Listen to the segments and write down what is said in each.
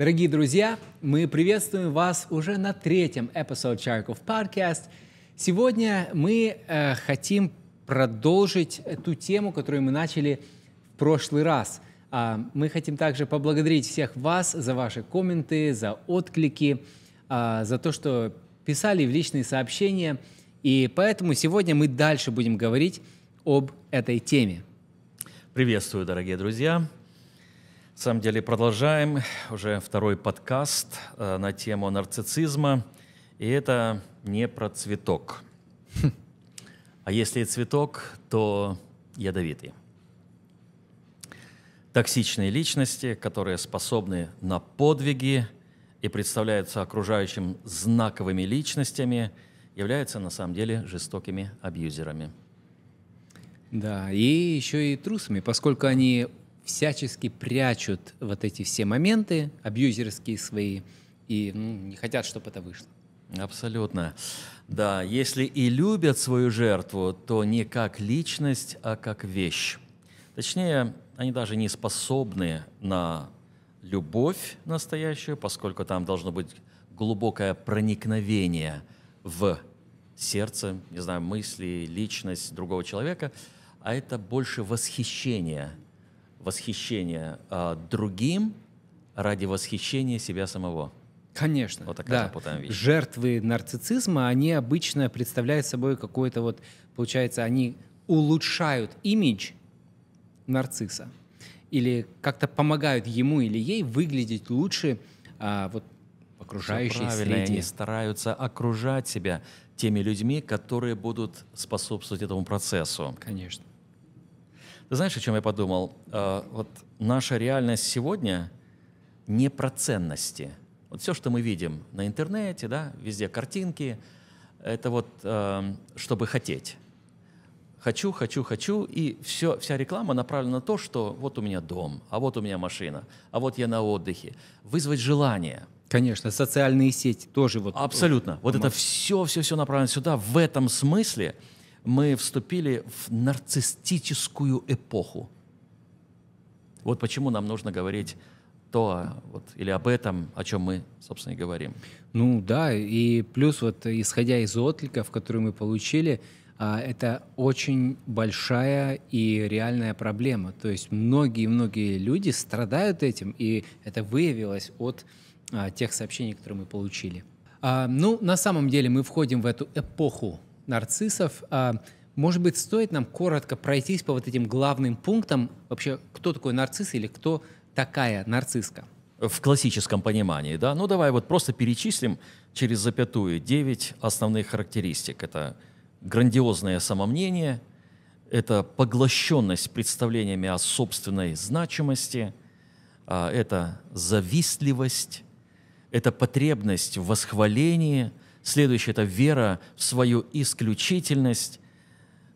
Дорогие друзья, мы приветствуем вас уже на третьем эпизоде Чарков Podcast. Сегодня мы э, хотим продолжить ту тему, которую мы начали в прошлый раз. Э, мы хотим также поблагодарить всех вас за ваши комменты, за отклики, э, за то, что писали в личные сообщения. И поэтому сегодня мы дальше будем говорить об этой теме. Приветствую, дорогие друзья. На самом деле продолжаем уже второй подкаст э, на тему нарциссизма. И это не про цветок. А если и цветок, то ядовитый. Токсичные личности, которые способны на подвиги и представляются окружающим знаковыми личностями, являются на самом деле жестокими абьюзерами. Да, и еще и трусами, поскольку они всячески прячут вот эти все моменты, абьюзерские свои, и ну, не хотят, чтобы это вышло. Абсолютно. Да, если и любят свою жертву, то не как личность, а как вещь. Точнее, они даже не способны на любовь настоящую, поскольку там должно быть глубокое проникновение в сердце, не знаю, мысли, личность другого человека, а это больше восхищение – восхищение э, а, другим ради восхищения себя самого. Конечно. Вот такая да. запутанная вещь. Жертвы нарциссизма, они обычно представляют собой какое то вот, получается, они улучшают имидж нарцисса или как-то помогают ему или ей выглядеть лучше а, вот, в окружающей Все правильно, среде. Они стараются окружать себя теми людьми, которые будут способствовать этому процессу. Конечно. Знаешь, о чем я подумал? А, вот наша реальность сегодня не про ценности. Вот все, что мы видим на интернете, да, везде картинки, это вот а, чтобы хотеть. Хочу, хочу, хочу, и все, вся реклама направлена на то, что вот у меня дом, а вот у меня машина, а вот я на отдыхе. Вызвать желание – Конечно, социальные сети тоже вот. Э, Абсолютно. Вот это все, все, все направлено сюда. В этом смысле мы вступили в нарциссическую эпоху. Вот почему нам нужно говорить то а, вот, или об этом, о чем мы, собственно, и говорим. Ну да, и плюс вот исходя из откликов, которые мы получили, а, это очень большая и реальная проблема. То есть многие-многие люди страдают этим, и это выявилось от а, тех сообщений, которые мы получили. Ну, на самом деле мы входим в эту эпоху нарциссов. А, может быть, стоит нам коротко пройтись по вот этим главным пунктам вообще, кто такой нарцисс или кто такая нарцисска? В классическом понимании, да? Ну, давай вот просто перечислим через запятую 9 основных характеристик. Это грандиозное самомнение, это поглощенность представлениями о собственной значимости, а, это завистливость, это потребность в восхвалении – Следующее – это вера в свою исключительность.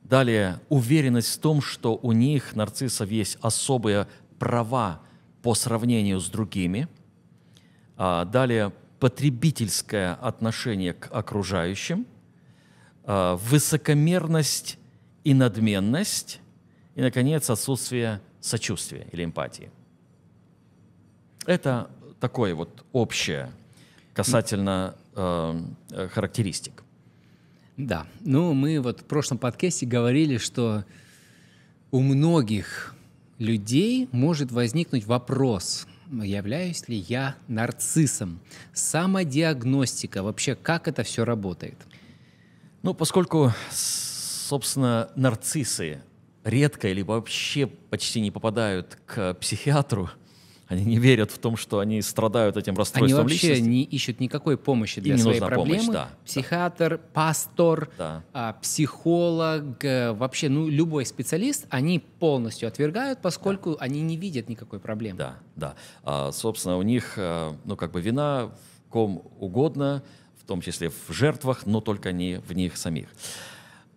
Далее – уверенность в том, что у них, нарциссов, есть особые права по сравнению с другими. А, далее – потребительское отношение к окружающим. А, высокомерность и надменность. И, наконец, отсутствие сочувствия или эмпатии. Это такое вот общее касательно Э, характеристик. Да, ну мы вот в прошлом подкасте говорили, что у многих людей может возникнуть вопрос, являюсь ли я нарциссом. Самодиагностика, вообще как это все работает? Ну, поскольку, собственно, нарциссы редко или вообще почти не попадают к психиатру, они не верят в том, что они страдают этим расстройством Они вообще не ищут никакой помощи для Им своей проблемы. Помощь, да, Психиатр, да. пастор, да. А, психолог, э, вообще ну любой специалист, они полностью отвергают, поскольку да. они не видят никакой проблемы. Да, да. А, собственно, у них э, ну как бы вина в ком угодно, в том числе в жертвах, но только не в них самих.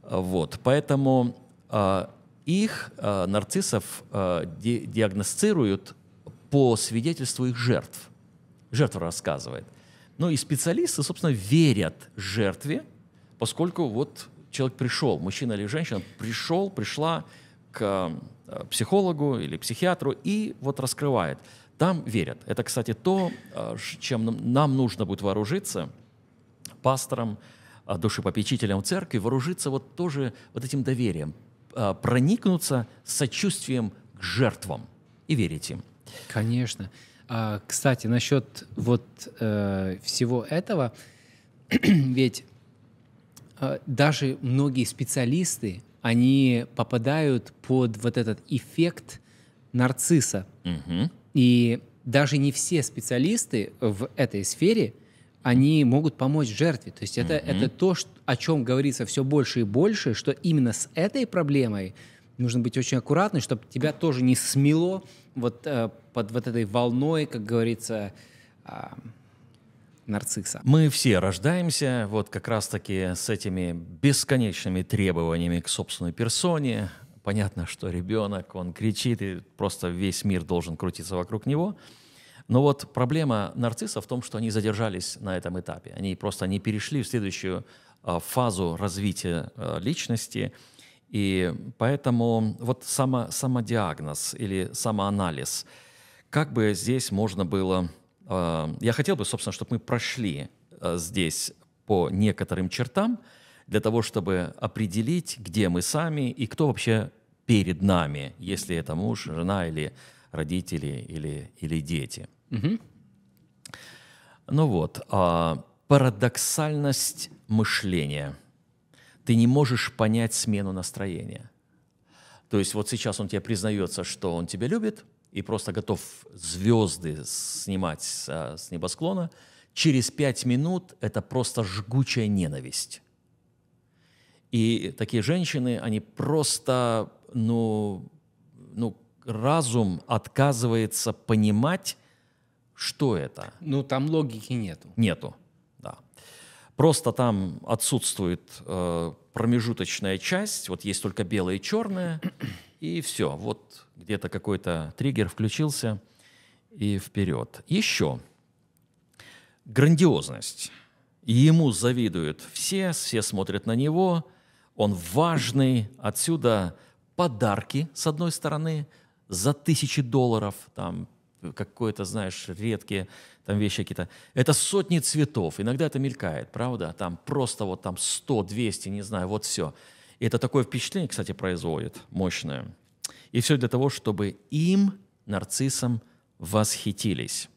Вот, поэтому а, их э, нарциссов диагностируют по свидетельству их жертв. Жертва рассказывает. Ну и специалисты, собственно, верят жертве, поскольку вот человек пришел, мужчина или женщина, пришел, пришла к э, психологу или психиатру и вот раскрывает. Там верят. Это, кстати, то, э, чем нам нужно будет вооружиться, пасторам, э, душепопечителям церкви, вооружиться вот тоже вот этим доверием, проникнуться сочувствием к жертвам и верить им. Конечно. А, кстати, насчет вот э, всего этого, ведь э, даже многие специалисты, они попадают под вот этот эффект нарцисса. Угу. И даже не все специалисты в этой сфере, они могут помочь жертве. То есть это, угу. это то, что, о чем говорится все больше и больше, что именно с этой проблемой нужно быть очень аккуратным, чтобы тебя тоже не смело вот э, под вот этой волной, как говорится, э, нарцисса. Мы все рождаемся вот как раз-таки с этими бесконечными требованиями к собственной персоне. Понятно, что ребенок, он кричит, и просто весь мир должен крутиться вокруг него. Но вот проблема нарцисса в том, что они задержались на этом этапе. Они просто не перешли в следующую а, фазу развития э, личности – и поэтому вот само, самодиагноз или самоанализ, как бы здесь можно было... Э, я хотел бы, собственно, чтобы мы прошли э, здесь по некоторым чертам, для того, чтобы определить, где мы сами и кто вообще перед нами, если это муж, жена или родители или, или дети. Угу. Ну вот, э, парадоксальность мышления – ты не можешь понять смену настроения. То есть вот сейчас он тебе признается, что он тебя любит и просто готов звезды снимать а, с небосклона. Через пять минут это просто жгучая ненависть. И такие женщины, они просто, ну, ну, разум отказывается понимать, что это. Ну, там логики нету. Нету, да. Просто там отсутствует э, промежуточная часть, вот есть только белое и черное, и все. Вот где-то какой-то триггер включился и вперед. Еще грандиозность. И ему завидуют все, все смотрят на него, он важный. Отсюда подарки, с одной стороны, за тысячи долларов, там какое-то, знаешь, редкие там вещи какие-то. Это сотни цветов, иногда это мелькает, правда? Там просто вот там 100, 200, не знаю, вот все. И это такое впечатление, кстати, производит мощное. И все для того, чтобы им, нарциссам, восхитились.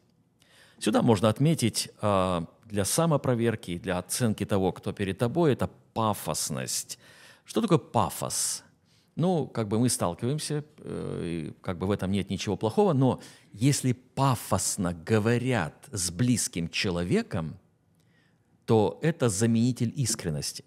Сюда можно отметить а, для самопроверки, для оценки того, кто перед тобой, это пафосность. Что такое пафос? ну, как бы мы сталкиваемся, э, и как бы в этом нет ничего плохого, но если пафосно говорят с близким человеком, то это заменитель искренности.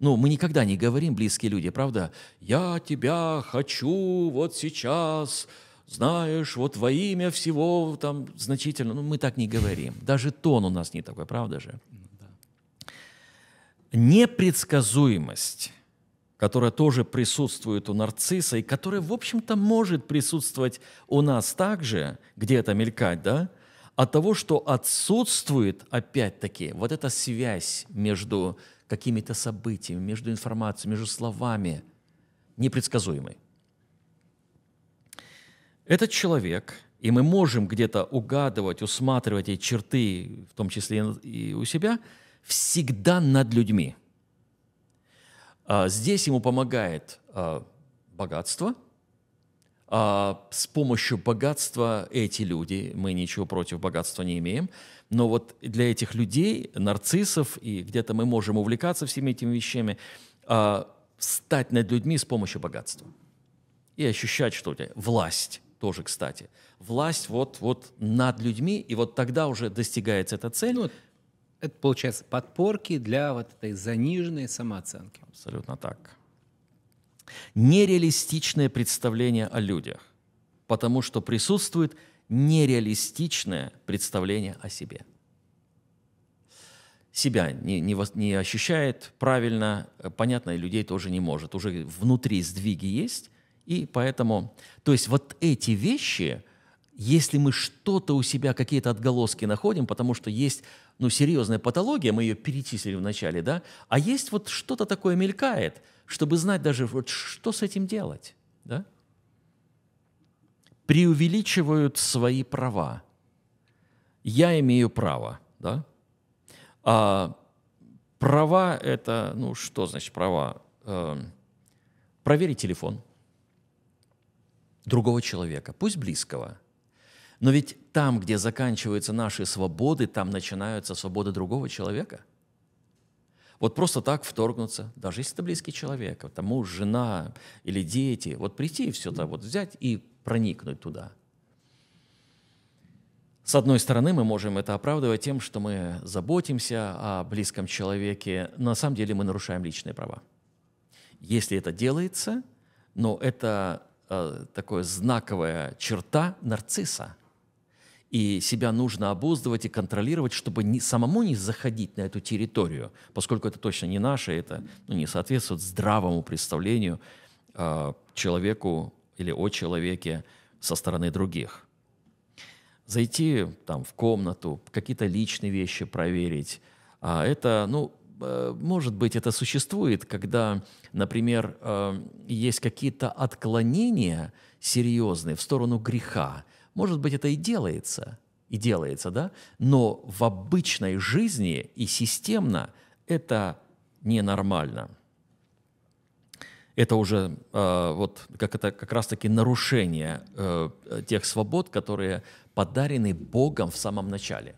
Ну, мы никогда не говорим, близкие люди, правда? «Я тебя хочу вот сейчас», знаешь, вот во имя всего там значительно. Ну, мы так не говорим. Даже тон у нас не такой, правда же? Ну Непредсказуемость которая тоже присутствует у нарцисса и которая, в общем-то, может присутствовать у нас также, где то мелькать, да, от того, что отсутствует, опять-таки, вот эта связь между какими-то событиями, между информацией, между словами, непредсказуемой. Этот человек, и мы можем где-то угадывать, усматривать эти черты, в том числе и у себя, всегда над людьми – а, здесь ему помогает а, богатство. А, с помощью богатства эти люди, мы ничего против богатства не имеем, но вот для этих людей, нарциссов, и где-то мы можем увлекаться всеми этими вещами, стать над людьми с помощью богатства. И ощущать, что у тебя власть тоже, кстати. Власть вот, вот над людьми, и вот тогда уже достигается эта цель. Ну, это, получается, подпорки для вот этой заниженной самооценки. Абсолютно так. Нереалистичное представление о людях, потому что присутствует нереалистичное представление о себе. Себя не, не, не ощущает правильно, э, понятно, и людей тоже не может. Уже внутри сдвиги есть, и поэтому... То есть вот эти вещи – если мы что-то у себя, какие-то отголоски находим, потому что есть ну, серьезная патология, мы ее перечислили вначале, да, а есть вот что-то такое мелькает, чтобы знать даже, вот что с этим делать, да? Преувеличивают свои права. Я имею право, да? А права – это, ну, что значит права? Э, проверить телефон другого человека, пусть близкого – но ведь там, где заканчиваются наши свободы, там начинаются свободы другого человека. Вот просто так вторгнуться, даже если это близкий человек, вот, там муж, жена или дети, вот прийти и все это вот взять и проникнуть туда. С одной стороны, мы можем это оправдывать тем, что мы заботимся о близком человеке, но на самом деле мы нарушаем личные права. Если это делается, но это э, такая знаковая черта нарцисса – и себя нужно обуздывать и контролировать, чтобы не, самому не заходить на эту территорию, поскольку это точно не наше, это ну, не соответствует здравому представлению э, человеку или о человеке со стороны других. Зайти там в комнату, какие-то личные вещи проверить. А это, ну, э, может быть, это существует, когда, например, э, есть какие-то отклонения серьезные в сторону греха, может быть, это и делается, и делается, да, но в обычной жизни и системно это ненормально. Это уже э, вот как это как раз-таки нарушение э, тех свобод, которые подарены Богом в самом начале.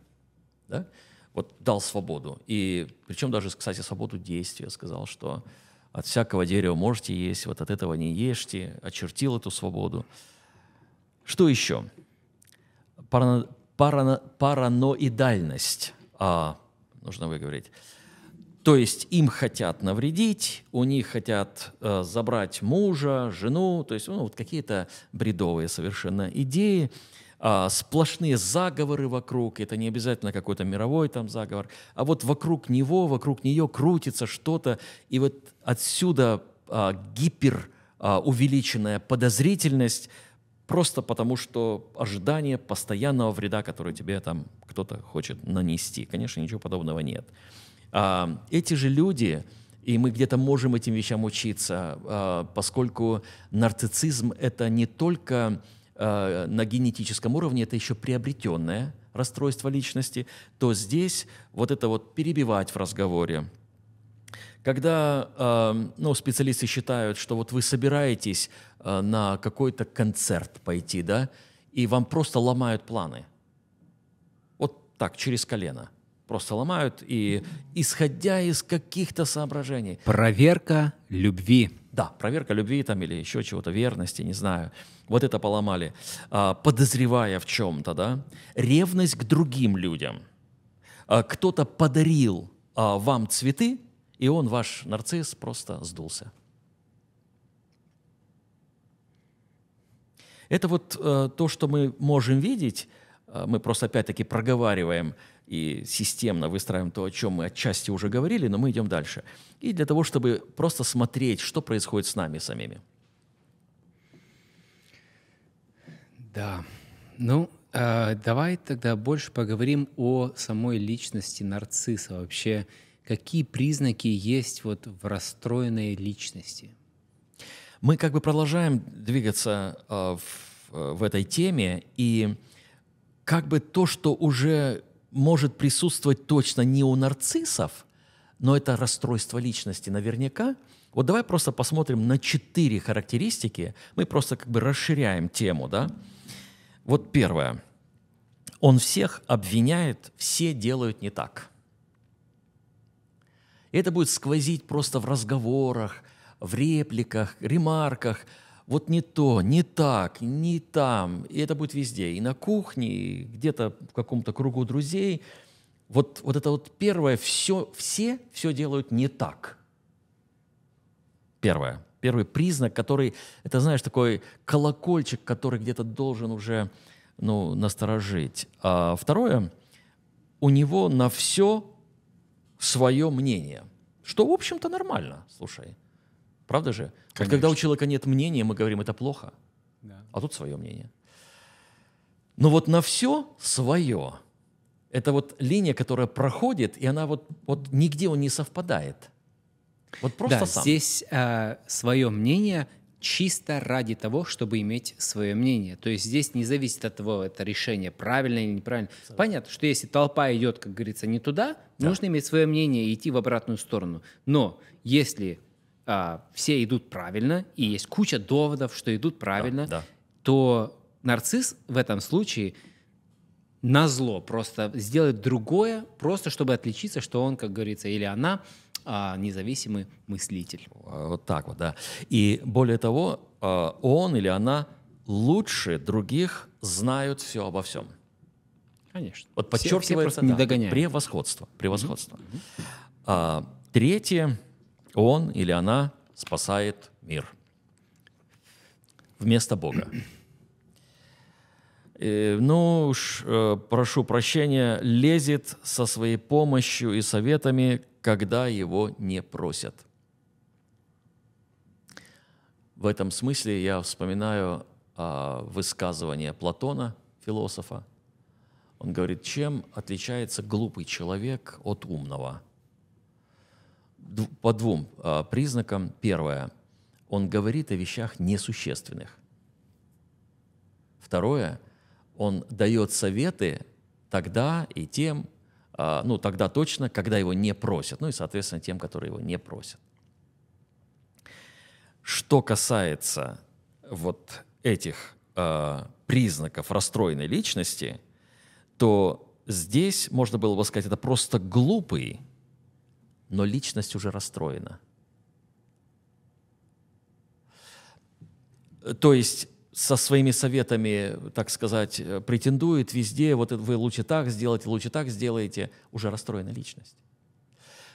Да? Вот дал свободу. И причем даже, кстати, свободу действия сказал, что от всякого дерева можете есть, вот от этого не ешьте, очертил эту свободу. Что еще? парано, парано, параноидальность, а, нужно выговорить. То есть им хотят навредить, у них хотят э, забрать мужа, жену, то есть ну, вот какие-то бредовые совершенно идеи, э, сплошные заговоры вокруг, это не обязательно какой-то мировой там заговор, а вот вокруг него, вокруг нее крутится что-то, и вот отсюда э, гипер э, увеличенная подозрительность – просто потому, что ожидание постоянного вреда, который тебе там кто-то хочет нанести. Конечно, ничего подобного нет. А, эти же люди, и мы где-то можем этим вещам учиться, а, поскольку нарциссизм – это не только а, на генетическом уровне, это еще приобретенное расстройство личности, то здесь вот это вот перебивать в разговоре, когда эм, ну, специалисты считают, что вот вы собираетесь э, на какой-то концерт пойти, да, и вам просто ломают планы. Вот так, через колено. Просто ломают, и исходя из каких-то соображений. Проверка любви. Да, проверка любви там или еще чего-то, верности, не знаю. Вот это поломали. А, подозревая в чем-то, да. Ревность к другим людям. А, кто-то подарил а, вам цветы, и он, ваш нарцисс, просто сдулся. Это вот э, то, что мы можем видеть, э, мы просто опять-таки проговариваем и системно выстраиваем то, о чем мы отчасти уже говорили, но мы идем дальше. И для того, чтобы просто смотреть, что происходит с нами самими. Да. Ну, э, давай тогда больше поговорим о самой личности нарцисса вообще какие признаки есть вот в расстроенной личности? Мы как бы продолжаем двигаться а, э, в, в этой теме, и как бы то, что уже может присутствовать точно не у нарциссов, но это расстройство личности наверняка. Вот давай просто посмотрим на четыре характеристики. Мы просто как бы расширяем тему, да? Вот первое. Он всех обвиняет, все делают не так – это будет сквозить просто в разговорах, в репликах, ремарках. Вот не то, не так, не там. И это будет везде. И на кухне, и где-то в каком-то кругу друзей. Вот, вот это вот первое, все, все все делают не так. Первое. Первый признак, который, это, знаешь, такой колокольчик, который где-то должен уже ну, насторожить. А второе, у него на все свое мнение. Что, в общем-то, нормально, слушай. Правда же? Вот когда у человека нет мнения, мы говорим, это плохо. Да. А тут свое мнение. Но вот на все свое. Это вот линия, которая проходит, и она вот, вот нигде он не совпадает. Вот просто да, сам. здесь э, свое мнение чисто ради того, чтобы иметь свое мнение. То есть здесь не зависит от того, это решение правильно или неправильно. Абсолютно. Понятно, что если толпа идет, как говорится, не туда, да. нужно иметь свое мнение и идти в обратную сторону. Но если а, все идут правильно, и есть куча доводов, что идут правильно, да, да. то нарцисс в этом случае на зло просто сделает другое, просто чтобы отличиться, что он, как говорится, или она а независимый мыслитель. А, вот так вот, да. И более того, а, он или она лучше других знают все обо всем. Конечно. Вот подчеркивается все, все да, не превосходство. превосходство. Mm-hmm. А, третье, он или она спасает мир вместо Бога. И, э, ну уж, э, прошу прощения, лезет со своей помощью и советами когда его не просят. В этом смысле я вспоминаю а, высказывание Платона, философа. Он говорит, чем отличается глупый человек от умного? по двум а, признакам. Первое, он говорит о вещах несущественных. Второе, он дает советы тогда и тем, а, ну, тогда точно, когда его не просят, ну и, соответственно, тем, которые его не просят. Что касается вот этих э, признаков расстроенной личности, то здесь можно было бы сказать, это просто глупый, но личность уже расстроена. То есть со своими советами, так сказать, э, претендует везде, вот вы лучше так сделаете, лучше так сделаете, уже расстроена личность.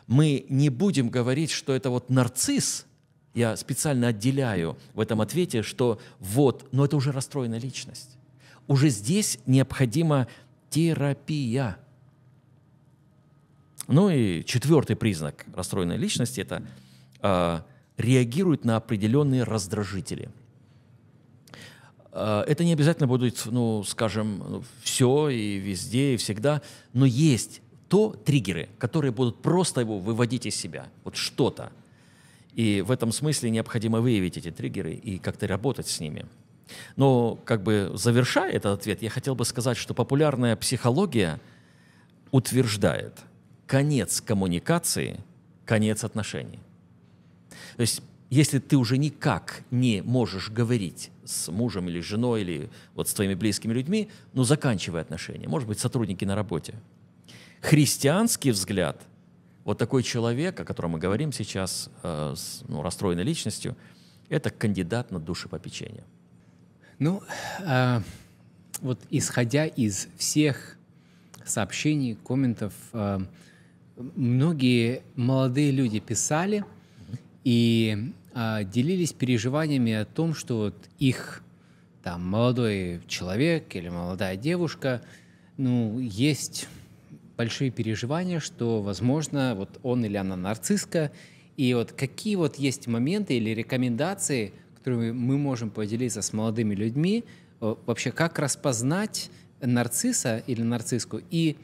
Мы не будем говорить, что это вот нарцисс, я специально отделяю в этом ответе, что вот, но это уже расстроена личность. Уже здесь необходима терапия. Ну и четвертый признак расстроенной личности – это э, реагирует на определенные раздражители – а, это не обязательно будет, ну, скажем, ну, все и везде, и всегда, но есть то триггеры, которые будут просто его выводить из себя, вот что-то. И в этом смысле необходимо выявить эти триггеры и как-то работать с ними. Но как бы завершая этот ответ, я хотел бы сказать, что популярная психология утверждает конец коммуникации, конец отношений. То есть если ты уже никак не можешь говорить с мужем или женой, или вот с твоими близкими людьми, ну, заканчивай отношения. Может быть, сотрудники на работе. Христианский взгляд, вот такой человек, о котором мы говорим сейчас, э, с ну, расстроенной личностью, это кандидат на душепопечение. Ну, э, вот исходя из всех сообщений, комментов, э, многие молодые люди писали, и а, делились переживаниями о том, что вот их там молодой человек или молодая девушка, ну, есть большие переживания, что, возможно, вот он или она нарцисска, и вот какие вот есть моменты или рекомендации, которые мы можем поделиться с молодыми людьми, э, вообще как распознать нарцисса или нарцисску и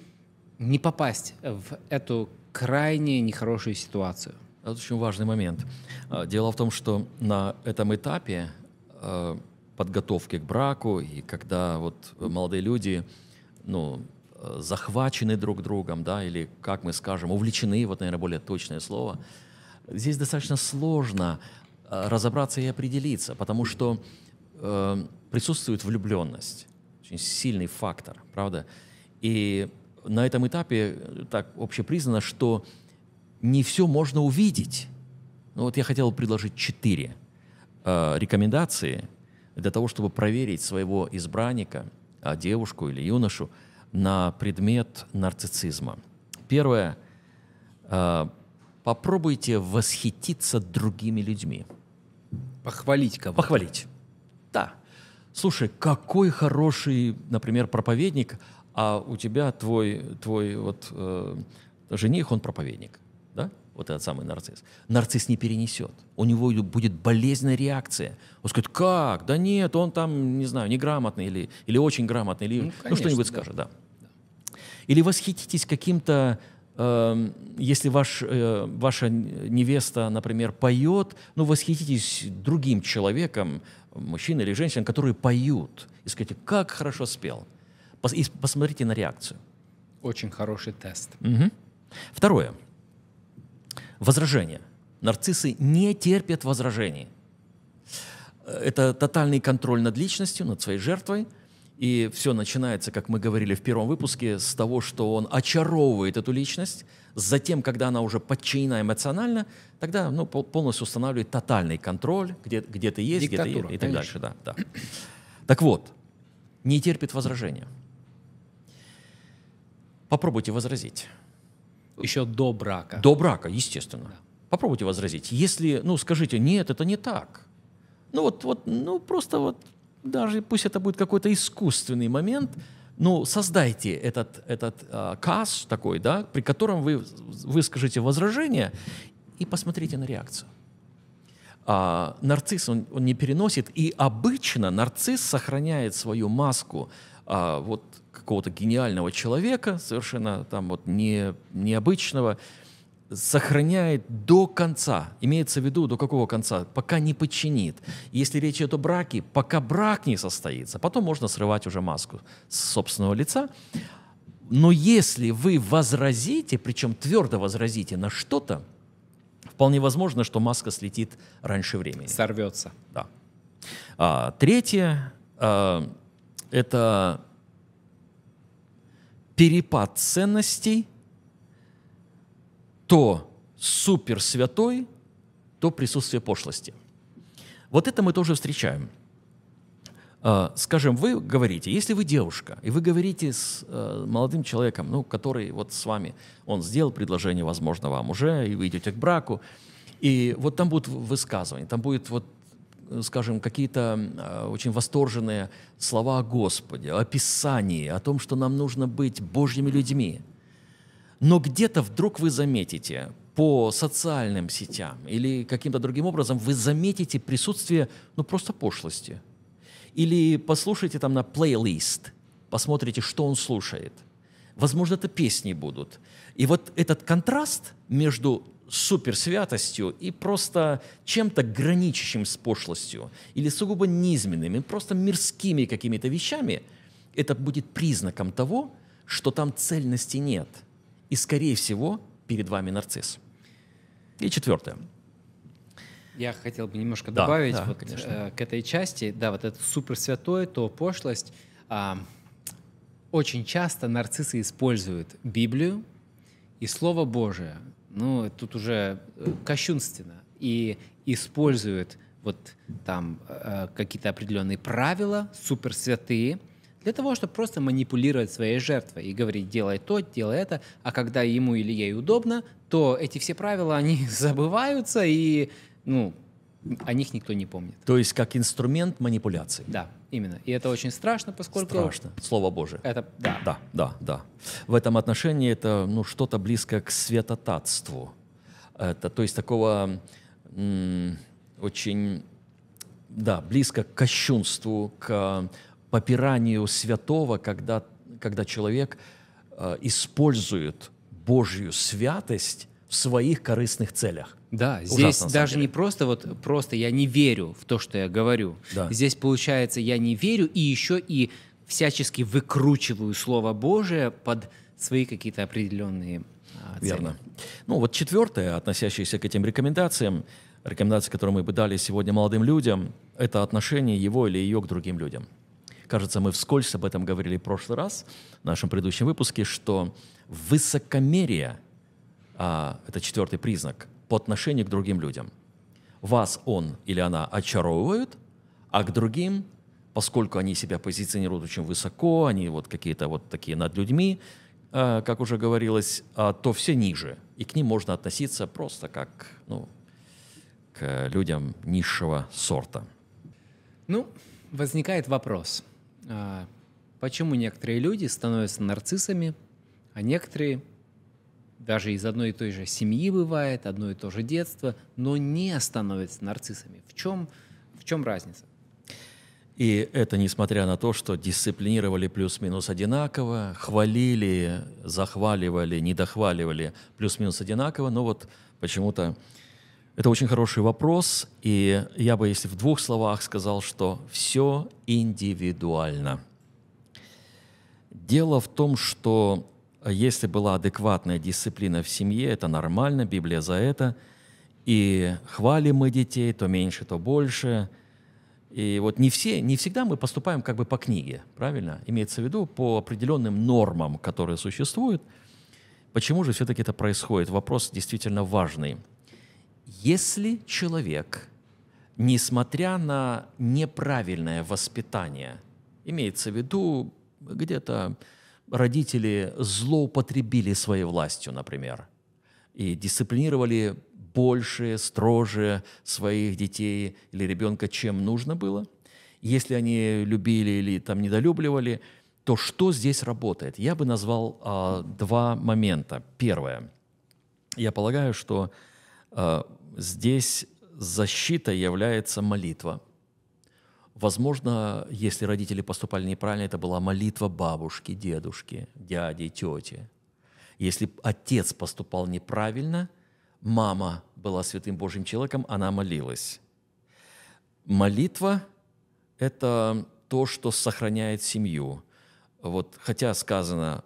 не попасть в эту крайне нехорошую ситуацию? Это а, очень важный момент. А, дело в том, что на этом этапе а, подготовки к браку, и когда вот молодые люди ну, захвачены друг другом, да, или, как мы скажем, увлечены, вот, наверное, более точное слово, здесь достаточно сложно разобраться и определиться, потому что э, присутствует влюбленность, очень сильный фактор, правда? И на этом этапе так общепризнано, что не все можно увидеть. Ну, вот я хотел предложить четыре э, рекомендации для того, чтобы проверить своего избранника, а девушку или юношу, на предмет нарциссизма. Первое. Э, попробуйте восхититься другими людьми. Похвалить кого-то. Похвалить. Да. Слушай, какой хороший, например, проповедник, а у тебя твой, твой вот, э, жених, он проповедник да, вот этот самый нарцисс, нарцисс не перенесет. У него будет болезненная реакция. Он скажет, как? Да нет, он там, не знаю, неграмотный или, или очень грамотный, или ну, конечно, ну что-нибудь да. скажет, да. Или восхититесь каким-то эм, если ваш, э, ваша невеста, например, поет, ну, восхититесь другим человеком, мужчиной или женщиной, которые поют, и скажите, как хорошо спел. И посмотрите на реакцию. Очень хороший тест. Угу. Второе – Возражение. Нарциссы не терпят возражений. Это тотальный контроль над личностью, над своей жертвой. И все начинается, как мы говорили в первом выпуске, с того, что он очаровывает эту личность. Затем, когда она уже подчинена эмоционально, тогда ну, полностью устанавливает тотальный контроль, где, где ты есть, Диктатура, где ты и так конечно. дальше. Да, да. Так вот, не терпит возражения. Попробуйте возразить. Еще до брака. До брака, естественно. Да. Попробуйте возразить. Если, ну, скажите, нет, это не так. Ну, вот, вот, ну, просто вот даже пусть это будет какой-то искусственный момент, ну, создайте этот, этот э, касс такой, да, при котором вы выскажете возражение и посмотрите на реакцию. А, нарцисс, он, он не переносит, и обычно нарцисс сохраняет свою маску а, вот какого-то гениального человека, совершенно там вот не, необычного, сохраняет до конца, имеется в виду до какого конца, пока не подчинит. Если речь идет о браке, пока брак не состоится, потом можно срывать уже маску с собственного лица. Но если вы возразите, причем твердо возразите на что-то, вполне возможно, что маска слетит раньше времени. Сорвется. Да. А, третье а, – это перепад ценностей, то супер святой, то присутствие пошлости. Вот это мы тоже встречаем. А, скажем, вы говорите, если вы девушка, и вы говорите с э, молодым человеком, ну, который вот с вами, он сделал предложение, возможно, вам уже, и вы идете к браку, и вот там будут высказывания, там будет вот Э, скажем, какие-то э, очень восторженные слова о Господе, о о том, что нам нужно быть Божьими людьми. Но где-то вдруг вы заметите по социальным сетям или каким-то другим образом вы заметите присутствие, ну, просто пошлости. Или послушайте там на плейлист, посмотрите, что он слушает. Возможно, это песни будут. И вот этот контраст между супер святостью и просто чем-то граничащим с пошлостью или сугубо низменными, просто мирскими какими-то вещами, это будет признаком того, что там цельности нет. И, скорее всего, перед вами нарцисс. И четвертое. Я хотел бы немножко добавить да, вот, э, к этой части. Да, вот это супер святое, то пошлость. Э, очень часто нарциссы используют Библию и Слово Божие ну, тут уже э, кощунственно. И используют вот там э, какие-то определенные правила, суперсвятые, для того, чтобы просто манипулировать своей жертвой и говорить, делай то, делай это, а когда ему или ей удобно, то эти все правила, они забываются, и ну, о них никто не помнит. То есть как инструмент манипуляции. Да. Именно. И это очень страшно, поскольку... Страшно. Слово Божие. Это, да. Да, да, да. В этом отношении это ну, что-то близко к святотатству. Это, то есть такого очень, да, близко к кощунству, к попиранию святого, когда, когда человек э, использует Божью святость в своих корыстных целях. Да, Ужасно, здесь даже не просто вот просто я не верю в то, что я говорю. Да. Здесь получается я не верю и еще и всячески выкручиваю слово Божие под свои какие-то определенные а, цели. Верно. Ну вот четвертое, относящееся к этим рекомендациям, рекомендации, которые мы бы дали сегодня молодым людям, это отношение его или ее к другим людям. Кажется, мы вскользь об этом говорили в прошлый раз, в нашем предыдущем выпуске, что высокомерие – а, это четвертый признак, по отношению к другим людям. Вас он или она очаровывают, а к другим, поскольку они себя позиционируют очень высоко, они вот какие-то вот такие над людьми, а, как уже говорилось, а, то все ниже. И к ним можно относиться просто как, ну, к людям низшего сорта. Ну, возникает вопрос, а, почему некоторые люди становятся нарциссами, а некоторые даже из одной и той же семьи бывает, одно и то же детство, но не становятся нарциссами. В чем, в чем разница? И это несмотря на то, что дисциплинировали плюс-минус одинаково, хвалили, захваливали, недохваливали плюс-минус одинаково, но вот почему-то это очень хороший вопрос, и я бы, если в двух словах сказал, что все индивидуально. Дело в том, что а если была адекватная дисциплина в семье, это нормально, Библия за это. И хвалим мы детей, то меньше, то больше. И вот не, все, не всегда мы поступаем как бы по книге, правильно? Имеется в виду по определенным нормам, которые существуют. Почему же все-таки это происходит? Вопрос действительно важный. Если человек, несмотря на неправильное воспитание, имеется в виду где-то родители злоупотребили своей властью, например, и дисциплинировали больше, строже своих детей или ребенка, чем нужно было, если они любили или там недолюбливали, то что здесь работает? Я бы назвал а, два момента. Первое. Я полагаю, что а, здесь защита является молитва – Возможно, если родители поступали неправильно, это была молитва бабушки, дедушки, дяди, тети. Если отец поступал неправильно, мама была святым Божьим человеком, она молилась. Молитва – это то, что сохраняет семью. Вот, хотя сказано,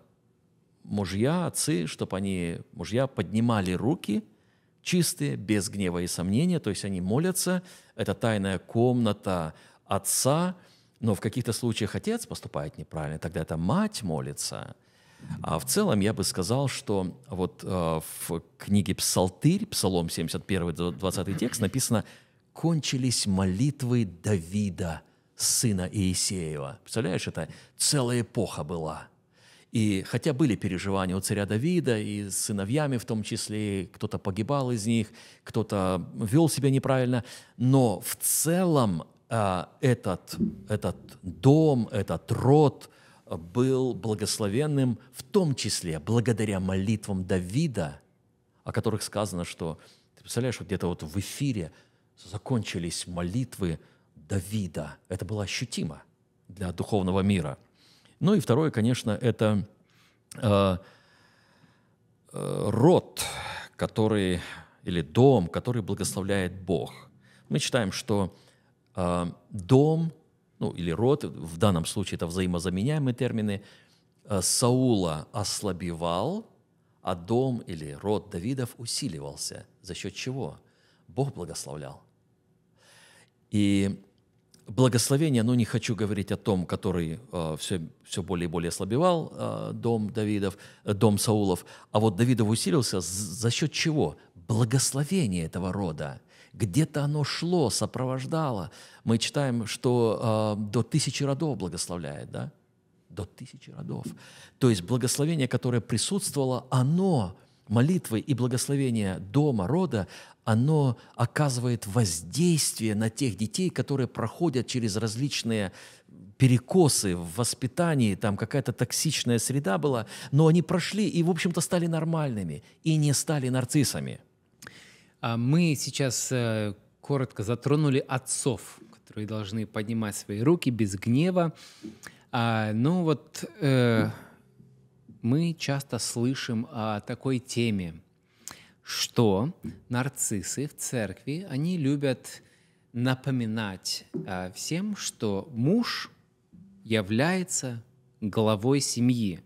мужья, отцы, чтобы они, мужья, поднимали руки чистые, без гнева и сомнения, то есть они молятся, это тайная комната – отца, но в каких-то случаях отец поступает неправильно, тогда это мать молится. А в целом я бы сказал, что вот э, в книге «Псалтырь», Псалом 71, 20 текст написано «Кончились молитвы Давида, сына Иисеева». Представляешь, это целая эпоха была. И хотя были переживания у царя Давида и с сыновьями в том числе, кто-то погибал из них, кто-то вел себя неправильно, но в целом Э, этот, этот дом, этот род был благословенным в том числе благодаря молитвам Давида, о которых сказано, что, ты представляешь, вот где-то вот в эфире закончились молитвы Давида. Это было ощутимо для духовного мира. Ну и второе, конечно, это э, э, род, который, или дом, который благословляет Бог. Мы читаем, что э, а, дом, ну или род, в данном случае это взаимозаменяемые термины, а, Саула ослабевал, а дом или род Давидов усиливался. За счет чего? Бог благословлял. И благословение, ну не хочу говорить о том, который э, а, все, все более и более ослабевал, э, дом Давидов, э, дом Саулов, а вот Давидов усилился за счет чего? Благословение этого рода. Где-то оно шло, сопровождало. Мы читаем, что э, до тысячи родов благословляет, да? До тысячи родов. То есть благословение, которое присутствовало, оно, молитвы и благословение дома, рода, оно оказывает воздействие на тех детей, которые проходят через различные перекосы в воспитании, там какая-то токсичная среда была, но они прошли и, в общем-то, стали нормальными и не стали нарциссами – а мы сейчас э, коротко затронули отцов, которые должны поднимать свои руки без гнева. А, Но ну вот э, мы часто слышим о такой теме, что нарциссы в церкви, они любят напоминать а, всем, что муж является главой семьи.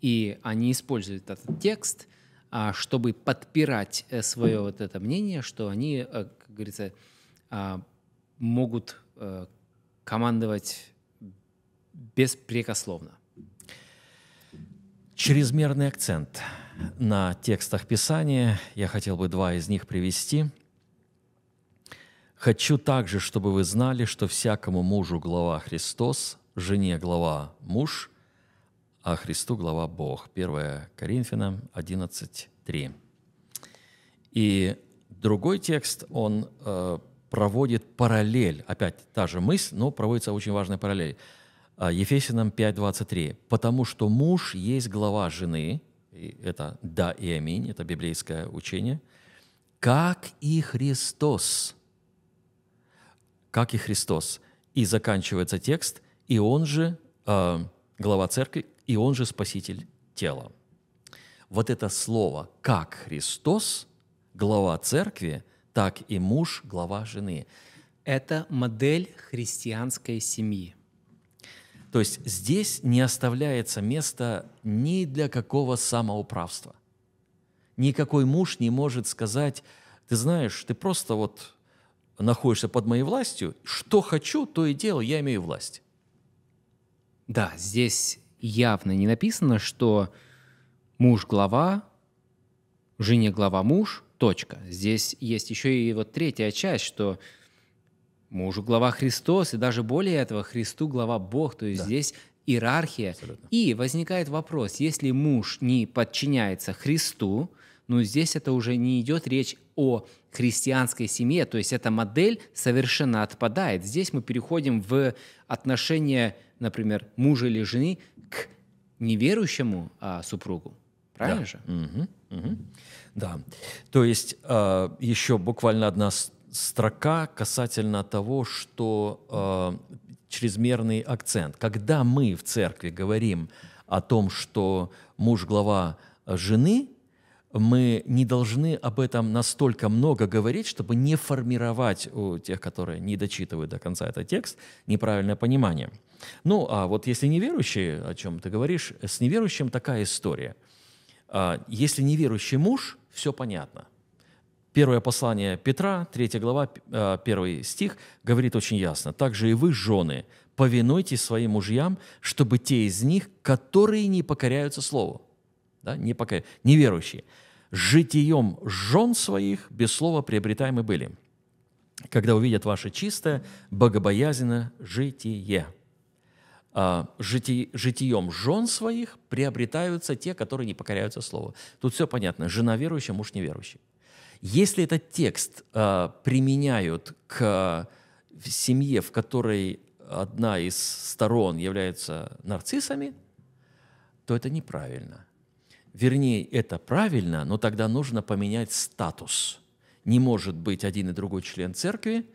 И они используют этот текст – а, чтобы подпирать э, свое вот это мнение, что они, э, как говорится, а, могут э, командовать беспрекословно. Чрезмерный акцент на текстах Писания. Я хотел бы два из них привести. «Хочу также, чтобы вы знали, что всякому мужу глава Христос, жене глава муж – а Христу глава Бог. 1 Коринфянам 11.3. И другой текст, он э, проводит параллель, опять та же мысль, но проводится очень важная параллель. А, Ефесянам 5.23. «Потому что муж есть глава жены», это «да» и «аминь», это библейское учение, «как и Христос». «Как и Христос». И заканчивается текст, и он же, э, глава церкви, и он же спаситель тела. Вот это слово «как Христос» глава церкви, так и муж глава жены. Это модель христианской семьи. То есть здесь не оставляется места ни для какого самоуправства. Никакой муж не может сказать, ты знаешь, ты просто вот находишься под моей властью, что хочу, то и делаю, я имею власть. Да, здесь явно не написано, что муж глава, жене глава муж, точка. Здесь есть еще и вот третья часть, что мужу глава Христос, и даже более этого Христу глава Бог. То есть да. здесь иерархия. Абсолютно. И возникает вопрос, если муж не подчиняется Христу, ну здесь это уже не идет речь о христианской семье. То есть эта модель совершенно отпадает. Здесь мы переходим в отношение, например, мужа или жены к неверующему а, супругу. Правильно да. же? Угу, угу. Да. То есть э, еще буквально одна строка касательно того, что э, чрезмерный акцент. Когда мы в церкви говорим о том, что муж глава а, жены, мы не должны об этом настолько много говорить, чтобы не формировать у тех, которые не дочитывают до конца этот текст, неправильное понимание. Ну, а вот если неверующие, о чем ты говоришь, с неверующим такая история. А, если неверующий муж, все понятно. Первое послание Петра, 3 глава, 1 а, стих, говорит очень ясно. «Также и вы, жены, повинуйтесь своим мужьям, чтобы те из них, которые не покоряются Слову, да, не покоряются, неверующие, житием жен своих без слова приобретаемы были, когда увидят ваше чистое, богобоязненное житие. А, жити, житием жен своих приобретаются те, которые не покоряются слову. Тут все понятно. Жена верующая, муж неверующий. Если этот текст э, применяют к семье, в которой одна из сторон является нарциссами, то это неправильно – вернее, это правильно, но тогда нужно поменять статус. Не может быть один и другой член церкви,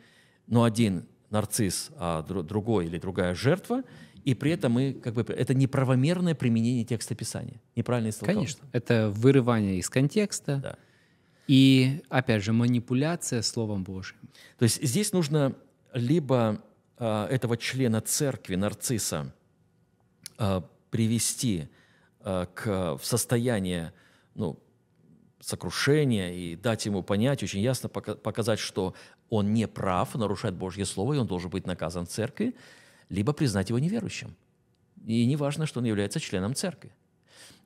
но один нарцисс, а другой или другая жертва, и при этом мы как бы это неправомерное применение текста Писания, неправильное Конечно, это вырывание из контекста. Да. И, опять же, манипуляция Словом Божьим. То есть здесь нужно либо э, этого члена церкви, нарцисса, э, привести Э, к, в состояние ну, сокрушения и дать ему понять, очень ясно показать, что он не прав, нарушает Божье Слово, и он должен быть наказан церкви, либо признать его неверующим. И не важно, что он является членом церкви.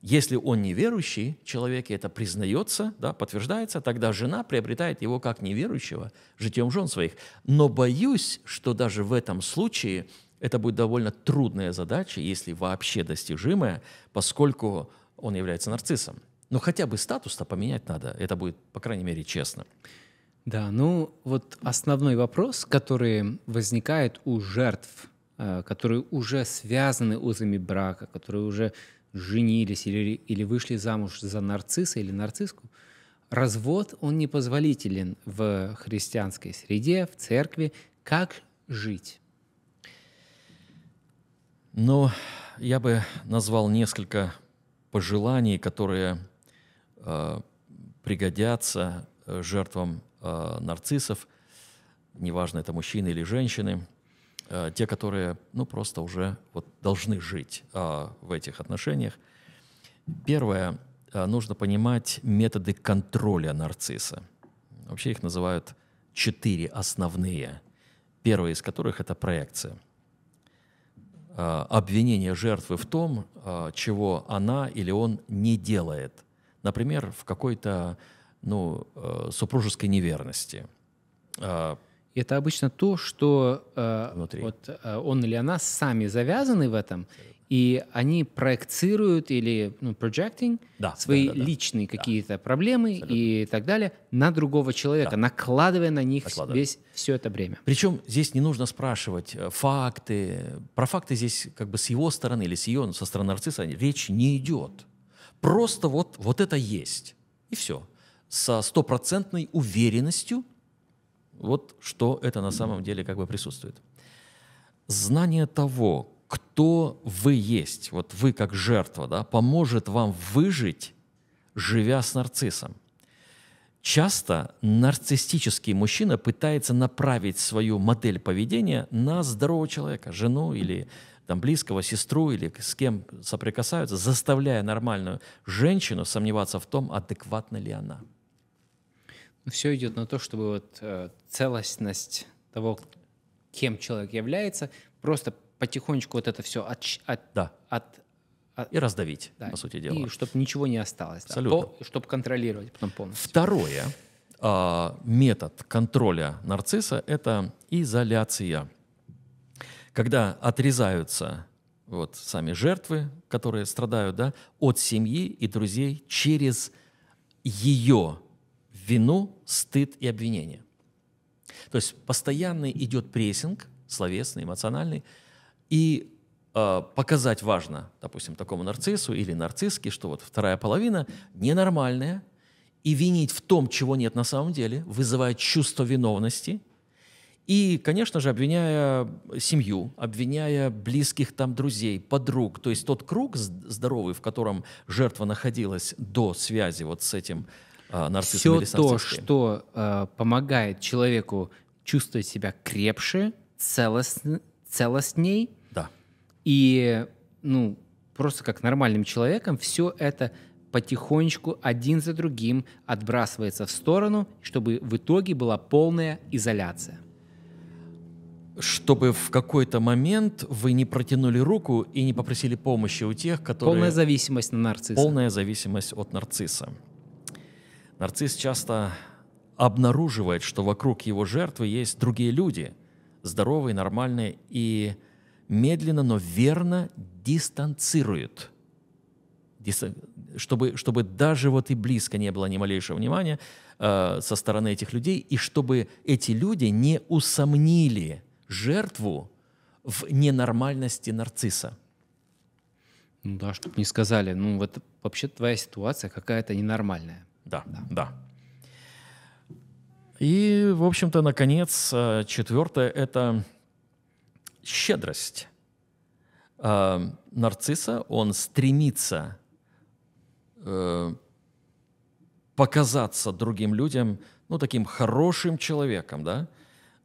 Если он неверующий человек, и это признается, да, подтверждается, тогда жена приобретает его как неверующего житьем жен своих. Но боюсь, что даже в этом случае – это будет довольно трудная задача, если вообще достижимая, поскольку он является нарциссом. Но хотя бы статус-то поменять надо. Это будет, по крайней мере, честно. Да, ну вот основной вопрос, который возникает у жертв, э, которые уже связаны узами брака, которые уже женились или, или вышли замуж за нарцисса или нарцисску, развод, он непозволителен в христианской среде, в церкви. Как жить? Ну, я бы назвал несколько пожеланий, которые э, пригодятся э, жертвам э, нарциссов, неважно, это мужчины или женщины, э, те, которые, ну, просто уже вот должны жить э, в этих отношениях. Первое, э, нужно понимать методы контроля нарцисса. Вообще их называют четыре основные, первые из которых – это проекция – Э, обвинение жертвы в том, э, чего она или он не делает. Например, в какой-то ну, э, супружеской неверности. Это обычно то, что э, вот, э, он или она сами завязаны в этом, и они проектируют или ну, projecting да, свои да, да, личные да, какие-то да. проблемы Абсолютно. и так далее на другого человека, да. накладывая на них накладывая. весь все это время. Причем здесь не нужно спрашивать э, факты. Про факты здесь как бы с его стороны или с ее, со стороны нарцисса речь не идет. Просто вот, вот это есть. И все. Со стопроцентной уверенностью, вот что это на самом деле как бы присутствует. Знание того, кто вы есть, вот вы как жертва, да, поможет вам выжить, живя с нарциссом. Часто нарциссический мужчина пытается направить свою модель поведения на здорового человека, жену или там, близкого, сестру или с кем соприкасаются, заставляя нормальную женщину сомневаться в том, адекватна ли она. Ну, Все идет на то, чтобы вот э, целостность того, кем человек является, просто потихонечку вот это все от, от, да. от, от и раздавить, да. по сути дела. И чтобы ничего не осталось. Абсолютно. Да, то, чтобы контролировать потом полностью. Второе э, метод контроля нарцисса – это изоляция. Когда отрезаются вот сами жертвы, которые страдают, да, от семьи и друзей через ее вину, стыд и обвинение. То есть постоянный идет прессинг словесный, эмоциональный – и а, показать важно, допустим, такому нарциссу или нарцисске, что вот вторая половина ненормальная, и винить в том, чего нет на самом деле, вызывает чувство виновности, и, конечно же, обвиняя семью, обвиняя близких там друзей, подруг, то есть тот круг здоровый, в котором жертва находилась до связи вот с этим э, нарциссом Все или с то, что э, помогает человеку чувствовать себя крепше, целостнее целостней. Да. И, ну, просто как нормальным человеком все это потихонечку один за другим отбрасывается в сторону, чтобы в итоге была полная изоляция. Чтобы в какой-то момент вы не протянули руку и не попросили помощи у тех, которые... Полная зависимость на нарцисса. Полная зависимость от нарцисса. Нарцисс часто обнаруживает, что вокруг его жертвы есть другие люди – здоровые, нормальные, и медленно, но верно дистанцирует, чтобы, чтобы даже вот и близко не было ни малейшего внимания э, со стороны этих людей, и чтобы эти люди не усомнили жертву в ненормальности нарцисса. Ну да, чтобы не сказали, ну вот вообще твоя ситуация какая-то ненормальная. Да, да. да. И, в общем-то, наконец, э, четвертое – это щедрость э, нарцисса. Он стремится э, показаться другим людям, ну, таким хорошим человеком, да,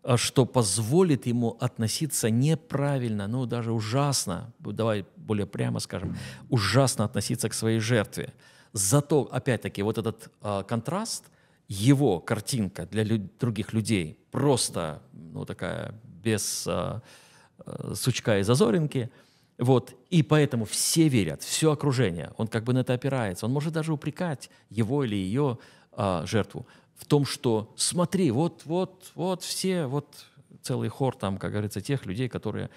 а что позволит ему относиться неправильно, ну, даже ужасно, давай более прямо скажем, ужасно относиться к своей жертве. Зато, опять-таки, вот этот э, контраст – его картинка для лю- других людей просто, ну, такая, без а, а, сучка и зазоринки, вот, и поэтому все верят, все окружение, он как бы на это опирается, он может даже упрекать его или ее а, жертву в том, что смотри, вот, вот, вот все, вот целый хор там, как говорится, тех людей, которые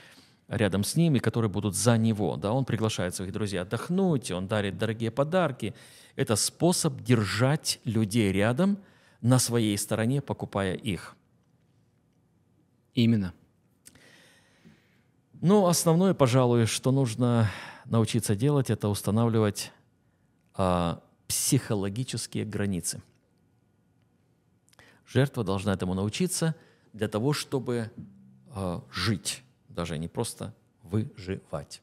рядом с ним и которые будут за него. Да? Он приглашает своих друзей отдохнуть, он дарит дорогие подарки. Это способ держать людей рядом на своей стороне, покупая их. Именно. Ну, основное, пожалуй, что нужно научиться делать, это устанавливать а, психологические границы. Жертва должна этому научиться для того, чтобы а, жить даже не просто выживать.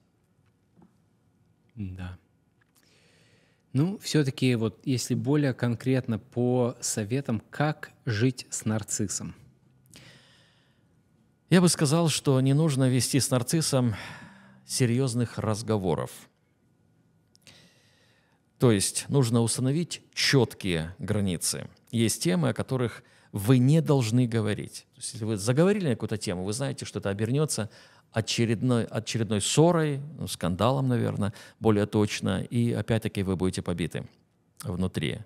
Да. Ну, все-таки вот если более конкретно по советам, как жить с нарциссом? Я бы сказал, что не нужно вести с нарциссом серьезных разговоров. То есть нужно установить четкие границы. Есть темы, о которых вы не должны говорить. То есть, если вы заговорили на какую-то тему, вы знаете, что это обернется очередной, очередной ссорой, ну, скандалом, наверное, более точно, и опять-таки вы будете побиты внутри.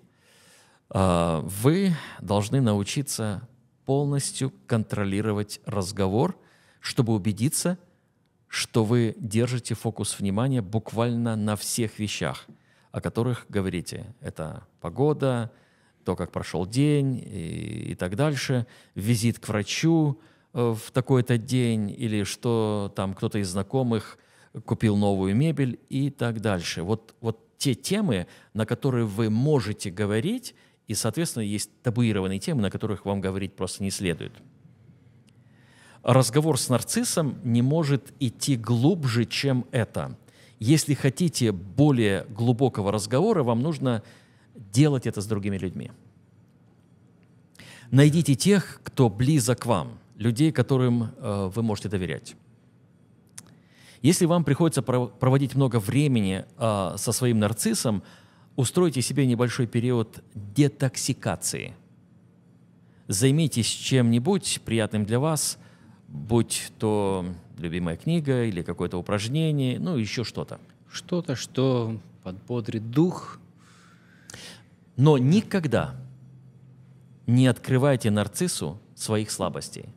А, вы должны научиться полностью контролировать разговор, чтобы убедиться, что вы держите фокус внимания буквально на всех вещах, о которых говорите. Это погода, то, как прошел день и, и так дальше, визит к врачу э, в такой-то день, или что там кто-то из знакомых купил новую мебель и так дальше. Вот, вот те темы, на которые вы можете говорить, и, соответственно, есть табуированные темы, на которых вам говорить просто не следует. Разговор с нарциссом не может идти глубже, чем это. Если хотите более глубокого разговора, вам нужно делать это с другими людьми. Найдите тех, кто близок к вам, людей, которым э, вы можете доверять. Если вам приходится проводить много времени э, со своим нарциссом, устройте себе небольшой период детоксикации. Займитесь чем-нибудь приятным для вас, будь то любимая книга или какое-то упражнение, ну еще что-то. Что-то, что подбодрит дух, но никогда не открывайте нарциссу своих слабостей.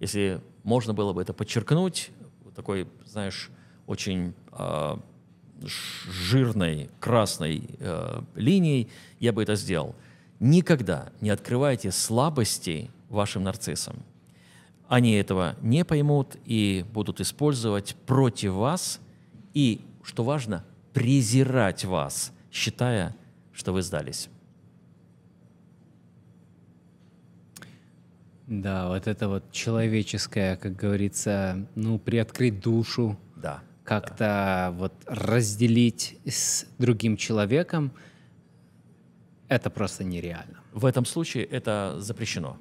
Если можно было бы это подчеркнуть, такой, знаешь, очень э, жирной красной э, линией, я бы это сделал. Никогда не открывайте слабостей вашим нарциссам. Они этого не поймут и будут использовать против вас и, что важно, презирать вас, считая что вы сдались. Да, вот это вот человеческое, как говорится, ну, приоткрыть душу. Да. Как-то да. вот разделить с другим человеком, это просто нереально. В этом случае это запрещено.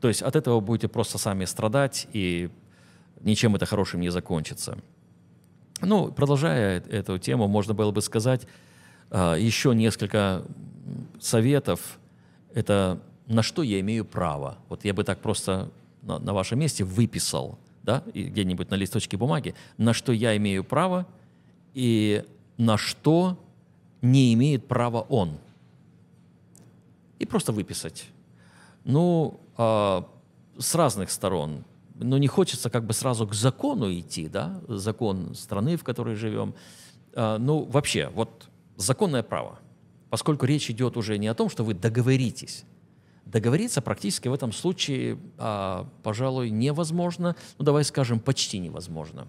То есть от этого будете просто сами страдать, и ничем это хорошим не закончится. Ну, продолжая эту тему, можно было бы сказать, а, еще несколько советов. Это на что я имею право. Вот я бы так просто на, на вашем месте выписал, да, где-нибудь на листочке бумаги, на что я имею право и на что не имеет права он. И просто выписать. Ну, э, с разных сторон. Но ну, не хочется как бы сразу к закону идти, да, закон страны, в которой живем. Э, ну, вообще, вот законное право, поскольку речь идет уже не о том, что вы договоритесь. Договориться практически в этом случае, а, пожалуй, невозможно, ну давай скажем, почти невозможно.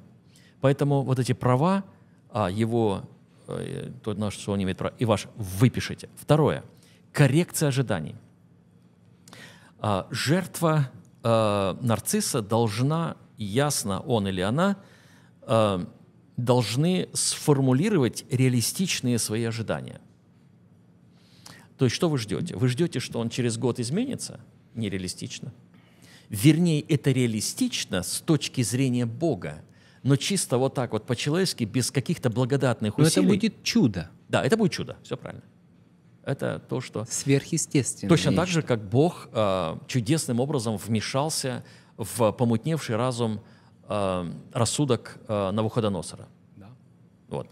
Поэтому вот эти права, а, его, э, то, на что он имеет право, и ваш, выпишите. Второе. Коррекция ожиданий. А, жертва э, нарцисса должна ясно, он или она, э, должны сформулировать реалистичные свои ожидания. То есть что вы ждете? Вы ждете, что он через год изменится? Нереалистично. Вернее, это реалистично с точки зрения Бога, но чисто вот так вот по-человечески, без каких-то благодатных но усилий. Но это будет чудо. Да, это будет чудо, все правильно. Это то, что... Сверхъестественно. Точно так же, как Бог э, чудесным образом вмешался в помутневший разум э, рассудок э, Навуходоносора. Да. Вот.